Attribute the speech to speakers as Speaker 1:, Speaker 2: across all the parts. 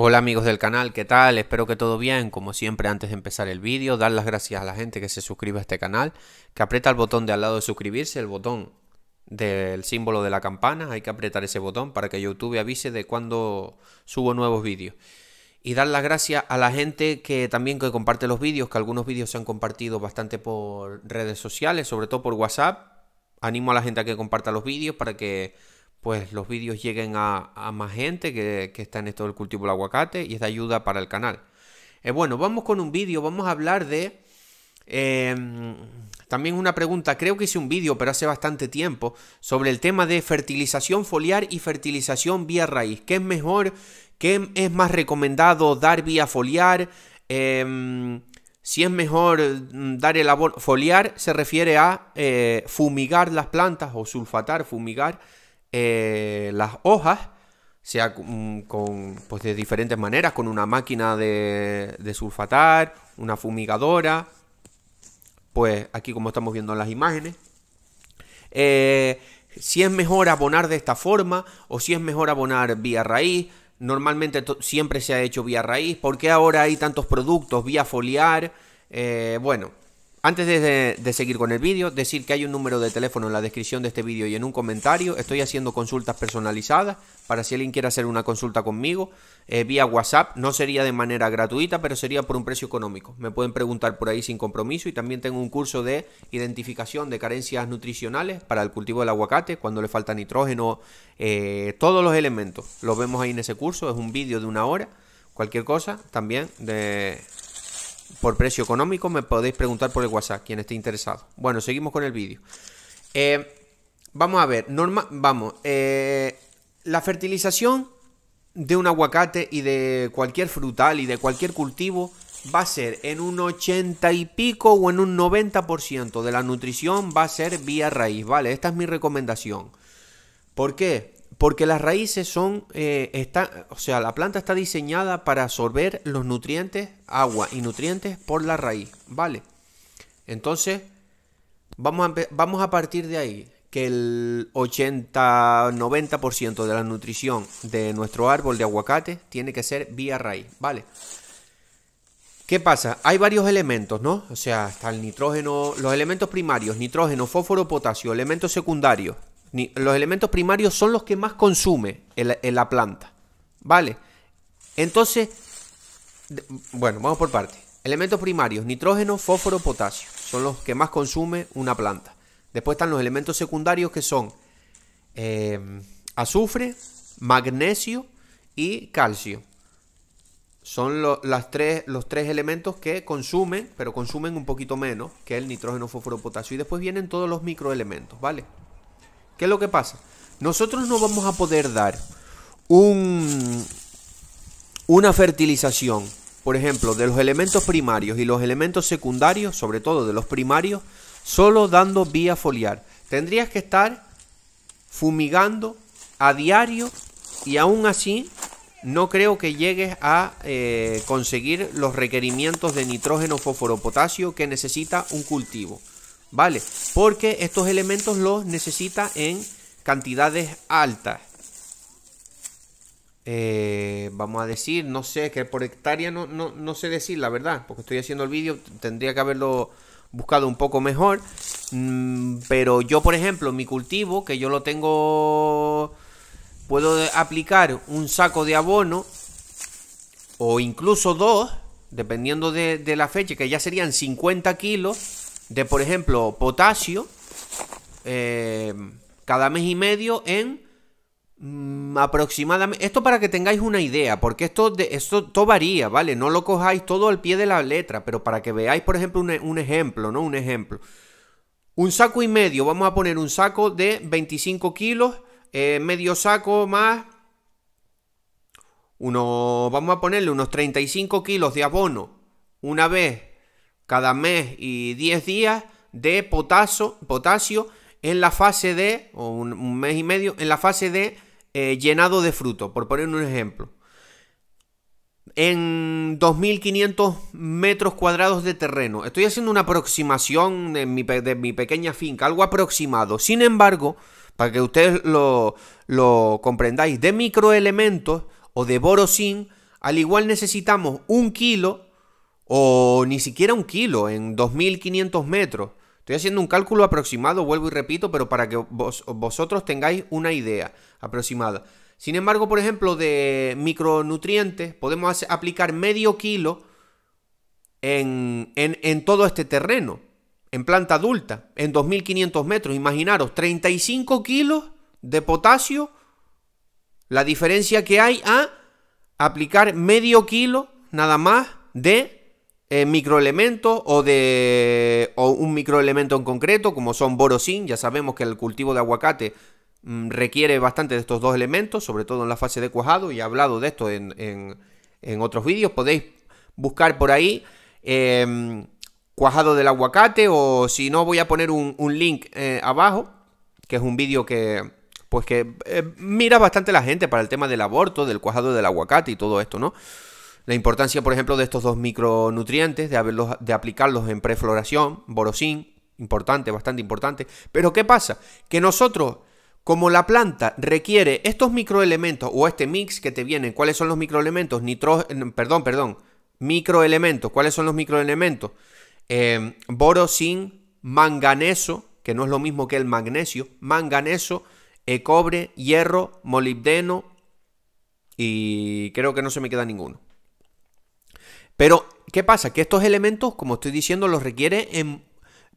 Speaker 1: Hola amigos del canal, ¿qué tal? Espero que todo bien. Como siempre, antes de empezar el vídeo, dar las gracias a la gente que se suscribe a este canal, que aprieta el botón de al lado de suscribirse, el botón del símbolo de la campana, hay que apretar ese botón para que YouTube avise de cuando subo nuevos vídeos. Y dar las gracias a la gente que también que comparte los vídeos, que algunos vídeos se han compartido bastante por redes sociales, sobre todo por WhatsApp. Animo a la gente a que comparta los vídeos para que pues los vídeos lleguen a, más gente que, está en esto del cultivo del aguacate y es de ayuda para el canal. Eh, bueno, vamos con un vídeo, vamos a hablar de... Em, también una pregunta, creo que hice un vídeo, pero hace bastante tiempo, sobre el tema de fertilización foliar y fertilización vía raíz. ¿Qué es mejor? ¿Qué es más recomendado dar vía foliar? Em, si es mejor mm, dar el abono. Foliar se refiere a eh, fumigar las plantas o sulfatar, fumigar eh, las hojas, sea mm, con, pues de diferentes maneras, con una máquina de, sulfatar, una fumigadora, pues aquí como estamos viendo en las imágenes. Eh, si es mejor abonar de esta forma o si es mejor abonar vía raíz. Normalmente siempre se ha hecho vía raíz. porque ahora hay tantos productos vía foliar? Eh, bueno, antes de, seguir con el vídeo, decir que hay un número de teléfono en la descripción de este vídeo y en un comentario. Estoy haciendo consultas personalizadas para si alguien quiere hacer una consulta conmigo eh, vía WhatsApp. No sería de manera gratuita, pero sería por un precio económico. Me pueden preguntar por ahí sin compromiso y también tengo un curso de identificación de carencias nutricionales para el cultivo del aguacate, cuando le falta nitrógeno, eh, todos los elementos. Los vemos ahí en ese curso. Es un vídeo de una hora. Cualquier cosa también de por precio económico me podéis preguntar por el WhatsApp, quien esté interesado. Bueno, seguimos con el vídeo. Eh, vamos a ver, vamos, eh, la fertilización de un aguacate y de cualquier frutal y de cualquier cultivo va a ser en un 80 y pico o en un 90% de la nutrición va a ser vía raíz, ¿vale? Esta es mi recomendación. ¿Por qué? Porque las raíces son, eh, está, o sea, la planta está diseñada para absorber los nutrientes, agua y nutrientes por la raíz, ¿vale? Entonces, vamos a, vamos a partir de ahí, que el 80-90% de la nutrición de nuestro árbol de aguacate tiene que ser vía raíz, ¿vale? ¿Qué pasa? Hay varios elementos, ¿no? O sea, está el nitrógeno, los elementos primarios, nitrógeno, fósforo, potasio, elementos secundarios, los elementos primarios son los que más consume en la, planta. ¿Vale? Entonces, bueno, vamos por partes. Elementos primarios, nitrógeno, fósforo, potasio. Son los que más consume una planta. Después están los elementos secundarios que son eh, azufre, magnesio y calcio. Son tres, los tres elementos que consumen, pero consumen un poquito menos que el nitrógeno, fósforo, potasio. Y después vienen todos los microelementos, ¿vale? ¿Qué es lo que pasa? Nosotros no vamos a poder dar un, una fertilización, por ejemplo, de los elementos primarios y los elementos secundarios, sobre todo de los primarios, solo dando vía foliar. Tendrías que estar fumigando a diario y aún así no creo que llegues a eh, conseguir los requerimientos de nitrógeno, fósforo, potasio que necesita un cultivo. ¿vale? Porque estos elementos los necesita en cantidades altas. Eh, vamos a decir, no sé, que por hectárea no, sé decir, la verdad, porque estoy haciendo el vídeo, tendría que haberlo buscado un poco mejor. Mm, pero yo, por ejemplo, mi cultivo, que yo lo tengo, puedo aplicar un saco de abono o incluso dos, dependiendo de, de la fecha, que ya serían 50 kilos de, por ejemplo, potasio eh, cada mes y medio en mm, aproximadamente... Esto para que tengáis una idea, porque esto, esto varía, ¿vale? No lo cojáis todo al pie de la letra, pero para que veáis, por ejemplo, un, ejemplo, ¿no? Un ejemplo. Un saco y medio, vamos a poner un saco de 25 kilos, eh, medio saco más Uno, vamos a ponerle unos 35 kilos de abono una vez cada mes y 10 días de potasio en la fase de, un, mes y medio, en la fase de eh, llenado de fruto, por poner un ejemplo. En 2.500 metros cuadrados de terreno. Estoy haciendo una aproximación de mi, pequeña finca, algo aproximado. Sin embargo, para que ustedes lo, lo comprendáis, de microelementos o de borosín, al igual necesitamos un kilo o ni siquiera un kilo en 2.500 metros. Estoy haciendo un cálculo aproximado, vuelvo y repito, pero para que vosotros tengáis una idea aproximada. Sin embargo, por ejemplo, de micronutrientes podemos aplicar medio kilo en, en todo este terreno, en planta adulta, en 2.500 metros. Imaginaros, 35 kilos de potasio, la diferencia que hay a aplicar medio kilo nada más de eh, microelemento microelementos o de un microelemento en concreto, como son borosin, ya sabemos que el cultivo de aguacate mm, requiere bastante de estos dos elementos, sobre todo en la fase de cuajado, y he hablado de esto en, en, en otros vídeos, podéis buscar por ahí em, cuajado del aguacate o si no voy a poner un, link eh, abajo, que es un vídeo que pues que eh, mira bastante la gente para el tema del aborto, del cuajado del aguacate y todo esto, ¿no? La importancia, por ejemplo, de estos dos micronutrientes, de, de aplicarlos en prefloración, borosín, importante, bastante importante. Pero ¿qué pasa? Que nosotros, como la planta requiere estos microelementos o este mix que te vienen, ¿cuáles son los microelementos? Nitro, perdón, perdón, microelementos, ¿cuáles son los microelementos? Eh, manganeso, que no es lo mismo que el magnesio, manganeso, eh, cobre, hierro, molibdeno y creo que no se me queda ninguno. Pero, ¿qué pasa? Que estos elementos, como estoy diciendo, los requiere en...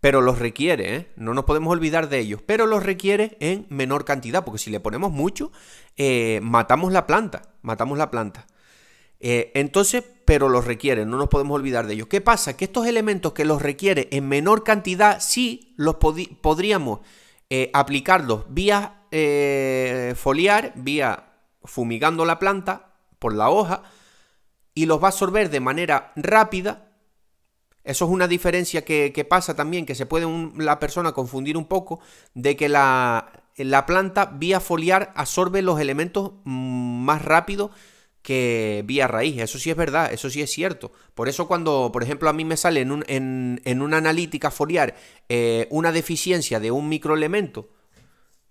Speaker 1: Pero los requiere, ¿eh? no nos podemos olvidar de ellos, pero los requiere en menor cantidad, porque si le ponemos mucho, eh, matamos la planta, matamos la planta. Eh, entonces, pero los requiere, no nos podemos olvidar de ellos. ¿Qué pasa? Que estos elementos que los requiere en menor cantidad, sí los podríamos eh, aplicarlos vía foliar, vía fumigando la planta por la hoja, y los va a absorber de manera rápida. Eso es una diferencia que, pasa también, que se puede la persona confundir un poco, de que la, la planta vía foliar absorbe los elementos mm, más rápido que vía raíz. Eso sí es verdad, eso sí es cierto. Por eso cuando, por ejemplo, a mí me sale en, una analítica foliar eh, una deficiencia de un microelemento,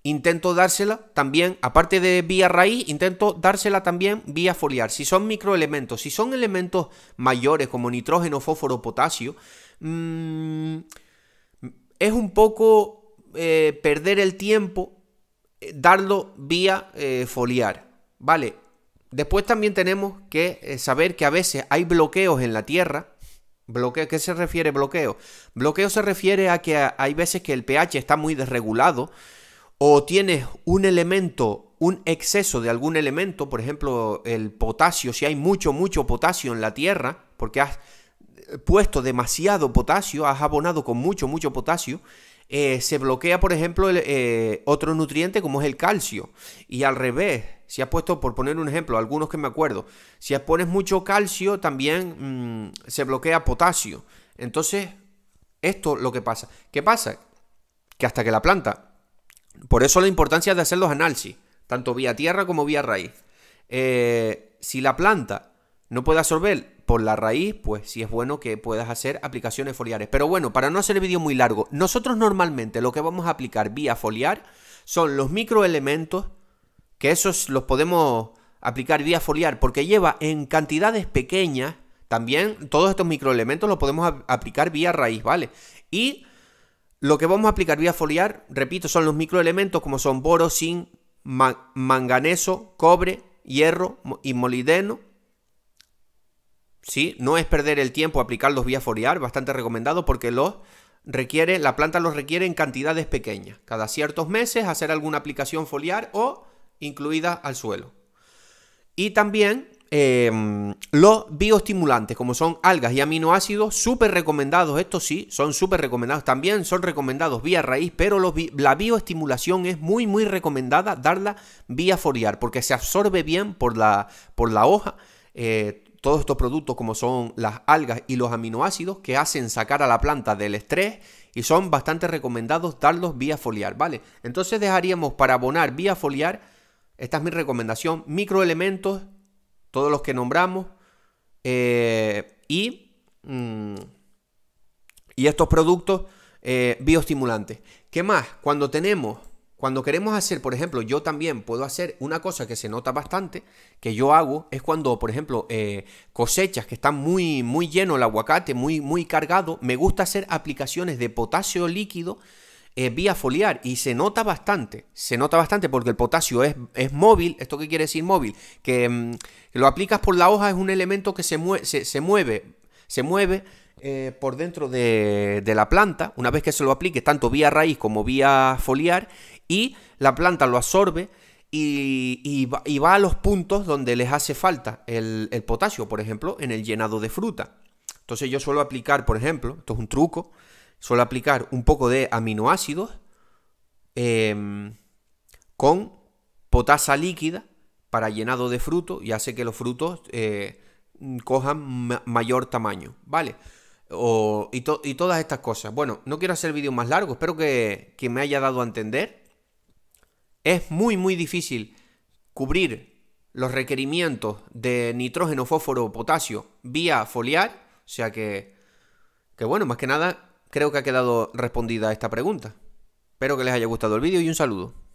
Speaker 1: intento dársela también, aparte de vía raíz, intento dársela también vía foliar. Si son microelementos, si son elementos mayores como nitrógeno, fósforo, potasio, mm, es un poco eh, perder el tiempo eh, darlo vía eh, foliar, ¿vale? Después también tenemos que saber que a veces hay bloqueos en la tierra, Bloqueo, ¿Qué se refiere bloqueo? Bloqueo se refiere a que hay veces que el pH está muy desregulado o tienes un elemento, un exceso de algún elemento, por ejemplo el potasio, si hay mucho, mucho potasio en la tierra, porque has puesto demasiado potasio, has abonado con mucho, mucho potasio, eh, se bloquea, por ejemplo, eh, otro nutriente como es el calcio. Y al revés, si has puesto, por poner un ejemplo, algunos que me acuerdo, si pones mucho calcio, también mm, se bloquea potasio. Entonces, esto lo que pasa. ¿Qué pasa? Que hasta que la planta por eso la importancia de hacer los análisis, tanto vía tierra como vía raíz. Eh, si la planta no puede absorber por la raíz, pues sí es bueno que puedas hacer aplicaciones foliares. Pero bueno, para no hacer el vídeo muy largo, nosotros normalmente lo que vamos a aplicar vía foliar son los microelementos, que esos los podemos aplicar vía foliar porque lleva en cantidades pequeñas. También todos estos microelementos los podemos aplicar vía raíz, ¿vale? Y lo que vamos a aplicar vía foliar, repito, son los microelementos como son boro, zinc, manganeso, cobre, hierro y molideno. ¿Sí? No es perder el tiempo aplicarlos vía foliar, bastante recomendado porque los requiere, la planta los requiere en cantidades pequeñas. Cada ciertos meses hacer alguna aplicación foliar o incluida al suelo. Y también Em, los bioestimulantes, como son algas y aminoácidos, súper recomendados. Estos sí, son súper recomendados. También son recomendados vía raíz, pero la bioestimulación es muy, muy recomendada darla vía foliar, porque se absorbe bien por la, por la hoja. Eh, todos estos productos como son las algas y los aminoácidos que hacen sacar a la planta del estrés y son bastante recomendados darlos vía foliar, ¿vale? Entonces dejaríamos para abonar vía foliar, esta es mi recomendación, microelementos todos los que nombramos. Eh, y, mm, y estos productos eh, bioestimulantes. ¿Qué más? Cuando tenemos, cuando queremos hacer, por ejemplo, yo también puedo hacer una cosa que se nota bastante, que yo hago, es cuando, por ejemplo, eh, cosechas que están muy, muy lleno el aguacate, muy, muy cargado, me gusta hacer aplicaciones de potasio líquido eh, vía foliar y se nota bastante, se nota bastante porque el potasio es, móvil, ¿esto qué quiere decir móvil? Mm, que, lo aplicas por la hoja es un elemento que se, mueve, se, mueve, se mueve eh, por dentro de, la planta, una vez que se lo aplique tanto vía raíz como vía foliar y la planta lo absorbe. Y, va, a los puntos donde les hace falta el, el potasio, por ejemplo, en el llenado de fruta. Entonces yo suelo aplicar, por ejemplo, esto es un truco, Suelo aplicar un poco de aminoácidos em, con potasa líquida para llenado de fruto y hace que los frutos eh, cojan mayor tamaño, ¿vale? y, todas estas cosas. Bueno, no quiero hacer vídeos más largos, espero que, me haya dado a entender. Es muy, muy difícil cubrir los requerimientos de nitrógeno, fósforo, o potasio vía foliar. O sea que, que bueno, más que nada creo que ha quedado respondida esta pregunta. Espero que les haya gustado el vídeo y un saludo.